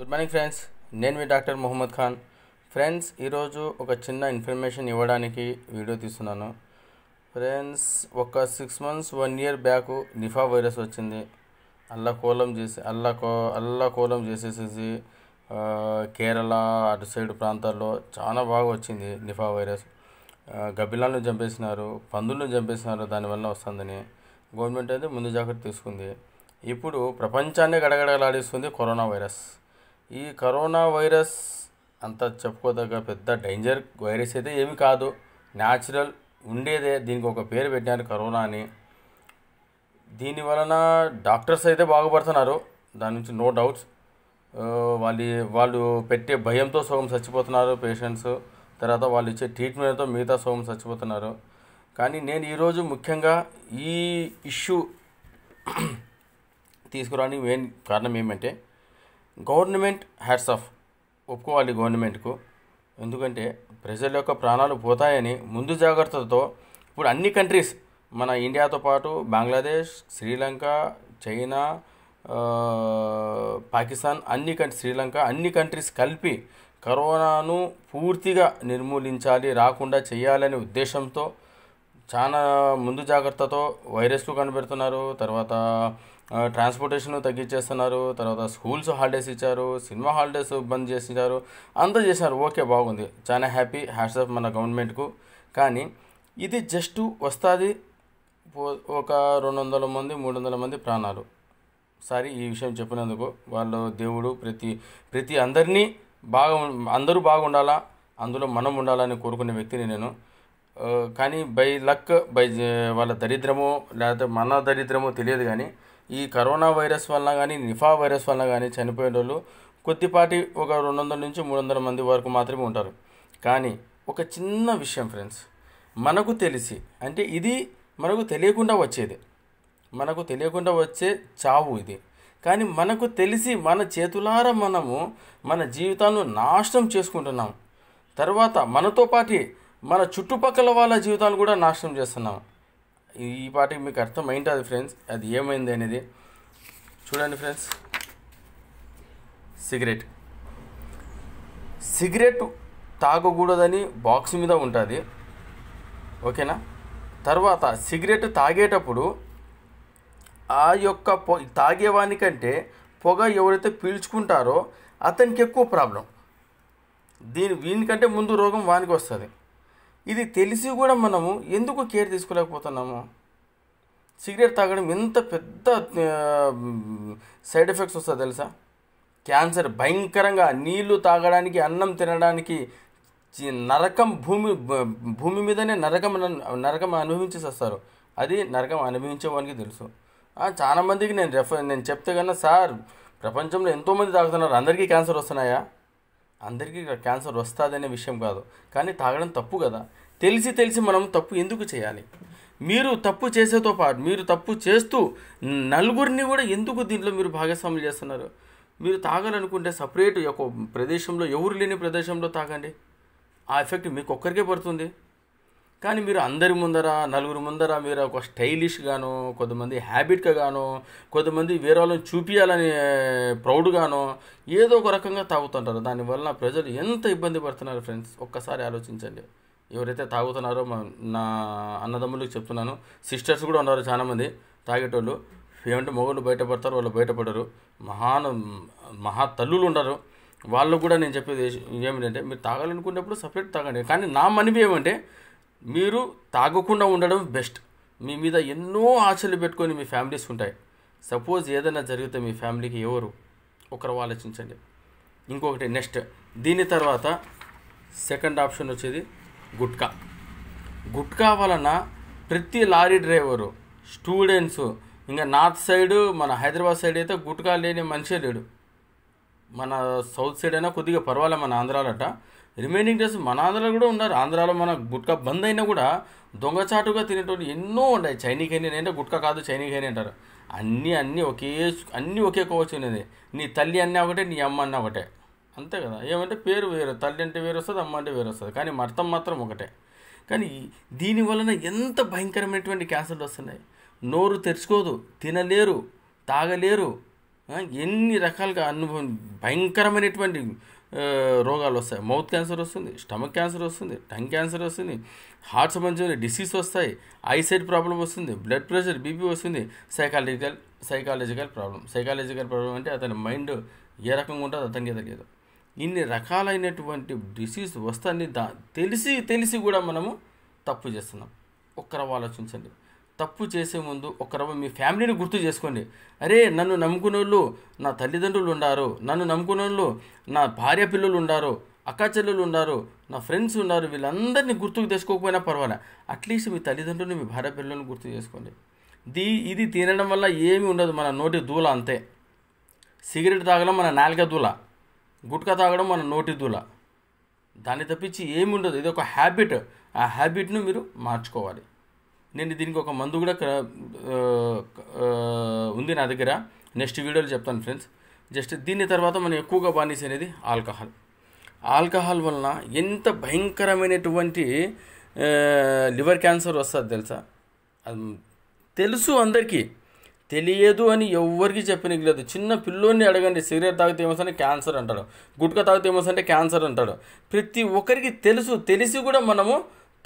good morning friends నేను మీ doctor Mohammed Khan friends ఈరోజు ఒక చిన్న ఇన్ఫర్మేషన్ ఇవ్వడానికి వీడియో తీస్తున్నాను ఫ్రెండ్స్ ఒక six months one year back Nipah virus వచ్చింది అల్లా కోలం చేసి అల్లా కో అల్లా కోలం చేసేసేసి కేరళ అటు సైడ్ ప్రాంతాల్లో చాలా బాగా వచ్చింది నిఫా వైరస్ గబ్బిలాలను చంపేసినారు పందులను చంపేసినారు దానివల్ల వస్తుందని గవర్నమెంట్ అయితే ముందు జాగ్రత్త తీసుకుంది ఇప్పుడు ప్రపంచాన్ని గడగడలాడిస్తుంది కరోనా వైరస్ ఈ కరోనా వైరస్ అంత చెప్పుకోదగ్గ పెద్ద డేంజర్ వైరస్ అయితే ఏమి కాదు న్యాచురల్ ఉండేదే దీనికి ఒక పేరు పెట్టారు కరోనా అని దీని వలన డాక్టర్స్ అయితే బాగుపడుతున్నారు దాని నుంచి నో డౌట్స్ వాళ్ళు వాళ్ళు పెట్టే భయంతో సోమం చచ్చిపోతున్నారు పేషెంట్స్ తర్వాత వాళ్ళు ఇచ్చే ట్రీట్మెంట్తో మిగతా సోమం చచ్చిపోతున్నారు కానీ నేను ఈరోజు ముఖ్యంగా ఈ ఇష్యూ తీసుకురావడానికి మెయిన్ కారణం ఏమంటే గవర్నమెంట్ హ్యాట్స్ ఆఫ్ ఒప్పుకోవాలి గవర్నమెంట్కు ఎందుకంటే ప్రజల యొక్క ప్రాణాలు పోతాయని ముందు జాగ్రత్తతో ఇప్పుడు అన్ని కంట్రీస్ మన ఇండియాతో పాటు బంగ్లాదేశ్ శ్రీలంక చైనా పాకిస్తాన్ అన్ని కంట్రీ శ్రీలంక అన్ని కంట్రీస్ కలిపి కరోనాను పూర్తిగా నిర్మూలించాలి రాకుండా చేయాలనే ఉద్దేశంతో చాలా ముందు జాగ్రత్తతో వైరస్లు కనిపెడుతున్నారు తర్వాత ట్రాన్స్పోర్టేషన్ తగ్గించేస్తున్నారు తర్వాత స్కూల్స్ హాలిడేస్ ఇచ్చారు సినిమా హాలిడేస్ బంద్ చేసినారు అంతా చేశారు ఓకే బాగుంది చాలా హ్యాపీ హ్యాట్స్ ఆఫ్ మన గవర్నమెంట్కు కానీ ఇది జస్ట్ వస్తుంది ఒక రెండు వందల మంది మూడు వందల మంది ప్రాణాలు సారీ ఈ విషయం చెప్పినందుకు వాళ్ళు దేవుడు ప్రతి ప్రతి అందరినీ బాగా అందరూ బాగుండాలా అందులో మనం ఉండాలని కోరుకునే వ్యక్తిని నేను కానీ బై లక్ బై వాళ్ళ దరిద్రమో లేకపోతే మన దరిద్రమో తెలియదు కానీ ఈ కరోనా వైరస్ వలన కానీ నిఫా వైరస్ వలన కానీ చనిపోయిన వాళ్ళు కొద్దిపాటి ఒక రెండు వందల నుంచి మూడు వందల మంది వరకు మాత్రమే ఉంటారు కానీ ఒక చిన్న విషయం ఫ్రెండ్స్ మనకు తెలిసి అంటే ఇది మనకు తెలియకుండా వచ్చేది మనకు తెలియకుండా వచ్చే చావు ఇది కానీ మనకు తెలిసి మన చేతులారా మనము మన జీవితాన్ని నాశనం చేసుకుంటున్నాం తర్వాత మనతో పాటి మన చుట్టుపక్కల వాళ్ళ జీవితాలు కూడా నాశనం చేస్తున్నాం ఈ పాటికి మీకు అర్థమైంటుంది ఫ్రెండ్స్ అది ఏమైంది అనేది చూడండి ఫ్రెండ్స్ సిగరెట్ సిగరెట్ తాగకూడదని బాక్స్ మీద ఉంటుంది ఓకేనా తర్వాత సిగరెట్ తాగేటప్పుడు ఆ యొక్క పొ తాగేవానికంటే పొగ ఎవరైతే పీల్చుకుంటారో అతనికి ఎక్కువ ప్రాబ్లం దీని వీనికంటే ముందు రోగం వానికి వస్తుంది ఇది తెలిసి కూడా మనము ఎందుకు కేర్ తీసుకోలేకపోతున్నాము సిగరెట్ తాగడం ఎంత పెద్ద సైడ్ ఎఫెక్ట్స్ వస్తుందో తెలుసా క్యాన్సర్ భయంకరంగా నీళ్లు తాగడానికి అన్నం తినడానికి నరకం భూమి భూమి మీదనే నరకం నరకం అనుభవించి వస్తారు అది నరకం అనుభవించేవానికి తెలుసు చాలామందికి నేను రెఫర్ నేను చెప్తే కన్నా సార్ ప్రపంచంలో ఎంతోమంది తాగుతున్నారు అందరికీ క్యాన్సర్ వస్తున్నాయా అందరికీ క్యాన్సర్ వస్తుందనే విషయం కాదు కానీ తాగడం తప్పు కదా తెలిసి తెలిసి మనం తప్పు ఎందుకు చేయాలి మీరు తప్పు చేసేతో పాటు మీరు తప్పు చేస్తూ నలుగురిని కూడా ఎందుకు దీంట్లో మీరు భాగస్వాములు చేస్తున్నారు మీరు తాగాలనుకుంటే సపరేట్ ఒక ప్రదేశంలో ఎవరు లేని ప్రదేశంలో తాగండి ఆ ఎఫెక్ట్ మీకు ఒక్కరికే పడుతుంది కానీ మీరు అందరి ముందర నలుగురు ముందర మీరు ఒక స్టైలిష్గాను కొంతమంది హ్యాబిట్గా గాను కొంతమంది వేరే వాళ్ళని చూపించాలని ప్రౌడ్గానో ఏదో ఒక రకంగా తాగుతుంటారు దానివల్ల ప్రజలు ఎంత ఇబ్బంది పడుతున్నారు ఫ్రెండ్స్ ఒక్కసారి ఆలోచించండి ఎవరైతే తాగుతున్నారో నా అన్నదమ్ములకు చెప్తున్నాను సిస్టర్స్ కూడా ఉన్నారు చాలామంది తాగేటోళ్ళు ఏమంటే మగవాళ్ళు బయటపడతారు వాళ్ళు బయటపడరు మహాన్ మహా తల్లులు ఉండరు వాళ్ళు కూడా నేను చెప్పేది ఏమిటంటే మీరు తాగాలనుకున్నప్పుడు సపరేట్ తాగండి కానీ నా మనవి ఏమంటే మీరు తాగకుండా ఉండడం బెస్ట్ మీ మీద ఎన్నో ఆశలు పెట్టుకొని మీ ఫ్యామిలీస్ ఉంటాయి సపోజ్ ఏదైనా జరిగితే మీ ఫ్యామిలీకి ఎవరు ఒకరు ఆలోచించండి ఇంకొకటి నెక్స్ట్ దీని తర్వాత సెకండ్ ఆప్షన్ వచ్చేది గుట్కా గుట్కా వలన ప్రతి లారీ డ్రైవరు స్టూడెంట్స్ ఇంకా నార్త్ సైడ్ మన హైదరాబాద్ సైడ్ అయితే గుట్కా లేని మనిషే లేడు మన సౌత్ సైడ్ అయినా కొద్దిగా పర్వాలే మన ఆంధ్రాలట రిమైనింగ్ డేస్ మన ఆంధ్రాలో కూడా ఉన్నారు ఆంధ్రాలో మన గుట్కా బంద్ అయినా కూడా దొంగచాటుగా తినేటోళ్ళు ఎన్నో ఉన్నాయి చైనీ కానీ అంటే గుట్కా కాదు చైనీ కానీ అంటారు అన్నీ అన్నీ ఒకే అన్నీ ఒకే కోవచ్చు ఉన్నది నీ తల్లి అన్నా ఒకటే నీ అమ్మ అన్నా ఒకటే అంతే కదా ఏమంటే పేరు వేరు తల్లి అంటే వేరు వస్తుంది అమ్మ అంటే వేరు వస్తుంది కానీ మర్తం మాత్రం ఒకటే కానీ దీనివలన ఎంత భయంకరమైనటువంటి క్యాన్సర్లు వస్తున్నాయి నోరు తెరుచుకోదు తినలేరు తాగలేరు ఎన్ని రకాలుగా అనుభవం భయంకరమైనటువంటి రోగాలు వస్తాయి మౌత్ క్యాన్సర్ వస్తుంది స్టమక్ క్యాన్సర్ వస్తుంది టంగ్ క్యాన్సర్ వస్తుంది హార్ట్ సంబంధించిన డిసీజ్ వస్తాయి ఐసైడ్ ప్రాబ్లం వస్తుంది బ్లడ్ ప్రెషర్ బీపీ వస్తుంది psychological psychological problem psychological problem అంటే అతని మైండ్ ఏ రకంగా ఉంటుందో అతనికి తెలియదు ఇన్ని రకాలైనటువంటి డిసీజ్ వస్తాయని దా తెలిసి తెలిసి కూడా మనము తప్పు చేస్తున్నాం ఒక్కరు ఆలోచించండి తప్పు చేసే ముందు ఒకరవ మీ ఫ్యామిలీని గుర్తు చేసుకోండి అరే నన్ను నమ్ముకునేళ్ళు నా తల్లిదండ్రులు ఉండారు నన్ను నమ్ముకునేళ్ళు నా భార్య పిల్లలు ఉండారు అక్క చెల్లెలు ఉన్నారు నా ఫ్రెండ్స్ ఉన్నారు వీళ్ళందరినీ గుర్తుకు తెచ్చుకోకపోయినా పర్వాలే అట్లీస్ట్ మీ తల్లిదండ్రులు మీ భార్య పిల్లలను గుర్తు చేసుకోండి దీ ఇది తినడం వల్ల ఏమి ఉండదు మన నోటి దూల అంతే సిగరెట్ తాగడం మన నాలుక దూల గుట్కా తాగడం మన నోటి దూల దాన్ని తప్పించి ఏమి ఉండదు ఇది ఒక హ్యాబిట్ ఆ హ్యాబిట్ను మీరు మార్చుకోవాలి నేను దీనికి ఒక మందు కూడా ఉంది నా దగ్గర నెక్స్ట్ వీడియోలో చెప్తాను ఫ్రెండ్స్ జస్ట్ దీని తర్వాత మనం ఎక్కువగా బానిస అనేది ఆల్కహాల్ ఆల్కహాల్ వలన ఎంత భయంకరమైనటువంటి లివర్ క్యాన్సర్ వస్తుంది తెలుసా తెలుసు అందరికీ తెలియదు అని ఎవరికి చెప్పనికి లేదు చిన్న పిల్లోని అడగండి సిగరెట్ తాగితే ఏమొస్తే క్యాన్సర్ అంటాడు గుట్కా తాగితే ఏమొస్తే క్యాన్సర్ అంటాడు ప్రతి ఒక్కరికి తెలుసు తెలిసి కూడా మనము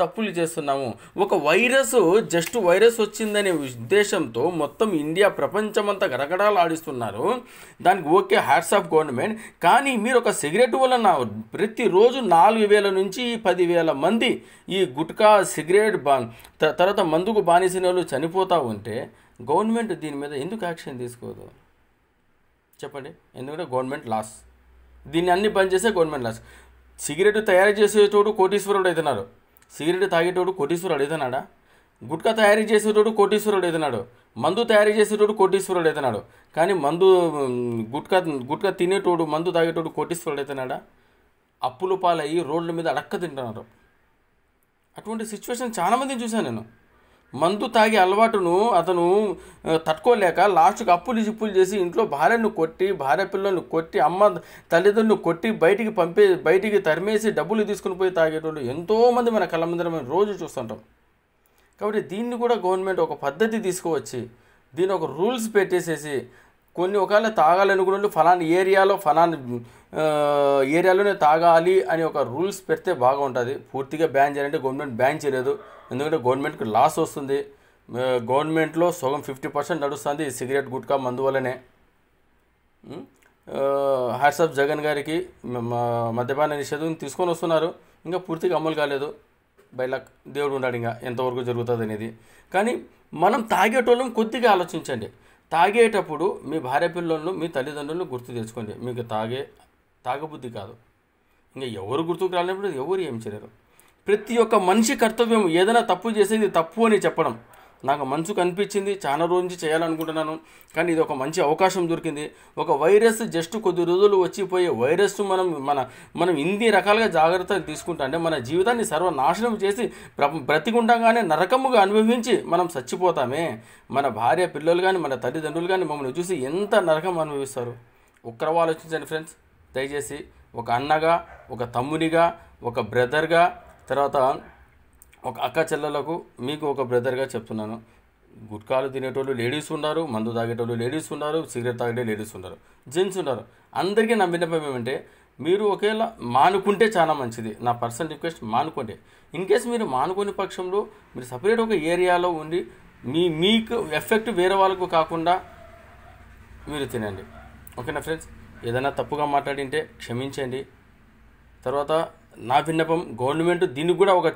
తప్పులు చేస్తున్నాము ఒక వైరస్ జస్ట్ వైరస్ వచ్చిందనే ఉద్దేశంతో మొత్తం ఇండియా ప్రపంచమంతా గడగడాలు ఆడిస్తున్నారు దానికి ఓకే హ్యాట్స్ ఆఫ్ గవర్నమెంట్ కానీ మీరు ఒక సిగరెట్ వలన ప్రతిరోజు నాలుగు వేల నుంచి పదివేల మంది ఈ గుట్కా సిగరెట్ బా తర్వాత మందుకు బానిసిన వాళ్ళు చనిపోతూ ఉంటే గవర్నమెంట్ దీని మీద ఎందుకు యాక్షన్ తీసుకోదు చెప్పండి ఎందుకంటే గవర్నమెంట్ లాస్ దీన్ని అన్ని బంద్ చేసే గవర్నమెంట్ లాస్ సిగరెట్ తయారు చేసేటోడు కోటీశ్వరుడు అవుతున్నారు సిగరెట్ తాగేటోడు కోటీశ్వరుడు ఏదన్నాడా గుట్కా తయారీ చేసేటోడు కోటీశ్వరుడు ఏదన్నాడు మందు తయారీ చేసేటోడు కోటీశ్వరుడు ఏదన్నాడు కానీ మందు గుట్కా గుట్కా తినేటోడు మందు తాగేటోడు కోటీశ్వరుడు ఏదన్నాడా అప్పులు పాలయ్యి రోడ్ల మీద అడక్క తింటున్నారు అటువంటి సిచ్యువేషన్ చాలామందిని చూశాను నేను మందు తాగే అలవాటును అతను తట్టుకోలేక లాస్ట్కి అప్పులు చిప్పులు చేసి ఇంట్లో భార్యను కొట్టి భార్య పిల్లల్ని కొట్టి అమ్మ తల్లిదండ్రులను కొట్టి బయటికి పంపే బయటికి తరిమేసి డబ్బులు తీసుకుని పోయి తాగేటోళ్ళు ఎంతోమంది మన కళ్ళమందరం రోజు చూస్తుంటాం కాబట్టి దీన్ని కూడా గవర్నమెంట్ ఒక పద్ధతి తీసుకువచ్చి దీని ఒక రూల్స్ పెట్టేసేసి కొన్ని ఒకవేళ తాగాలనుకున్న ఫలాని ఏరియాలో ఫలాని ఏరియాలోనే తాగాలి అని ఒక రూల్స్ పెడితే బాగుంటుంది పూర్తిగా బ్యాన్ చేయాలంటే గవర్నమెంట్ బ్యాన్ చేయలేదు ఎందుకంటే గవర్నమెంట్కి లాస్ వస్తుంది గవర్నమెంట్లో సగం ఫిఫ్టీ పర్సెంట్ నడుస్తుంది సిగరెట్ గుట్కా మందు వల్లనే హ్యాట్సాప్ జగన్ గారికి మద్యపాన నిషేధం తీసుకొని వస్తున్నారు ఇంకా పూర్తిగా అమలు కాలేదు బైలాక్ దేవుడు ఉన్నాడు ఇంకా ఎంతవరకు జరుగుతుంది అనేది కానీ మనం తాగేటోళ్ళం కొద్దిగా ఆలోచించండి తాగేటప్పుడు మీ భార్య పిల్లలను మీ తల్లిదండ్రులను గుర్తు తెచ్చుకోండి మీకు తాగే తాగబుద్ధి కాదు ఇంకా ఎవరు గుర్తుకు రాలేనప్పుడు ఎవరు ఏం చేయలేరు ప్రతి ఒక్క మనిషి కర్తవ్యం ఏదైనా తప్పు చేసేది తప్పు అని చెప్పడం నాకు మనసుకు అనిపించింది చాలా రోజు నుంచి చేయాలనుకుంటున్నాను కానీ ఇది ఒక మంచి అవకాశం దొరికింది ఒక వైరస్ జస్ట్ కొద్ది రోజులు వచ్చిపోయే వైరస్ మనం మన మనం ఇన్ని రకాలుగా జాగ్రత్తలు తీసుకుంటా అంటే మన జీవితాన్ని సర్వనాశనం చేసి బ్రతికుండగానే నరకముగా అనుభవించి మనం చచ్చిపోతామే మన భార్య పిల్లలు కానీ మన తల్లిదండ్రులు కానీ మమ్మల్ని చూసి ఎంత నరకం అనుభవిస్తారు ఒక్కరవా ఆలోచించండి ఫ్రెండ్స్ దయచేసి ఒక అన్నగా ఒక తమ్మునిగా ఒక బ్రదర్గా తర్వాత ఒక అక్క చెల్లెలకు మీకు ఒక బ్రదర్గా చెప్తున్నాను గుట్కాలు తినేటోళ్ళు లేడీస్ ఉన్నారు మందు తాగేటోళ్ళు లేడీస్ ఉన్నారు సిగరెట్ తాగేటే లేడీస్ ఉన్నారు జెంట్స్ ఉన్నారు అందరికీ నా విన్నపం ఏమంటే మీరు ఒకేలా మానుకుంటే చాలా మంచిది నా పర్సనల్ రిక్వెస్ట్ మానుకుంటే ఇన్ కేస్ మీరు మానుకునే పక్షంలో మీరు సపరేట్ ఒక ఏరియాలో ఉండి మీ మీకు ఎఫెక్ట్ వేరే వాళ్ళకు కాకుండా మీరు తినండి ఓకేనా ఫ్రెండ్స్ ఏదైనా తప్పుగా మాట్లాడింటే క్షమించండి తర్వాత నా విన్నపం గవర్నమెంట్ దీనికి కూడా ఒక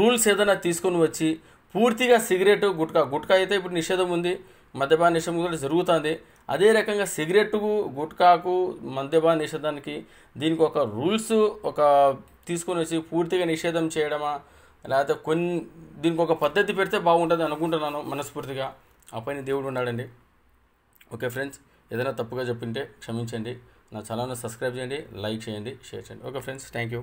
రూల్స్ ఏదైనా తీసుకొని వచ్చి పూర్తిగా సిగరెట్ గుట్కా గుట్కా అయితే ఇప్పుడు నిషేధం ఉంది మద్యపాన నిషేధం కూడా జరుగుతుంది అదే రకంగా సిగరెట్కు గుట్కాకు మద్యపాన నిషేధానికి దీనికి ఒక రూల్స్ ఒక తీసుకొని వచ్చి పూర్తిగా నిషేధం చేయడమా లేకపోతే కొన్ని దీనికి ఒక పద్ధతి పెడితే బాగుంటుంది అనుకుంటున్నాను మనస్ఫూర్తిగా ఆ పైన దేవుడు ఉన్నాడండి ఓకే ఫ్రెండ్స్ ఏదైనా తప్పుగా చెప్పింటే క్షమించండి నా ఛానల్ని సబ్స్క్రైబ్ చేయండి లైక్ చేయండి షేర్ చేయండి ఓకే ఫ్రెండ్స్ థ్యాంక్ యూ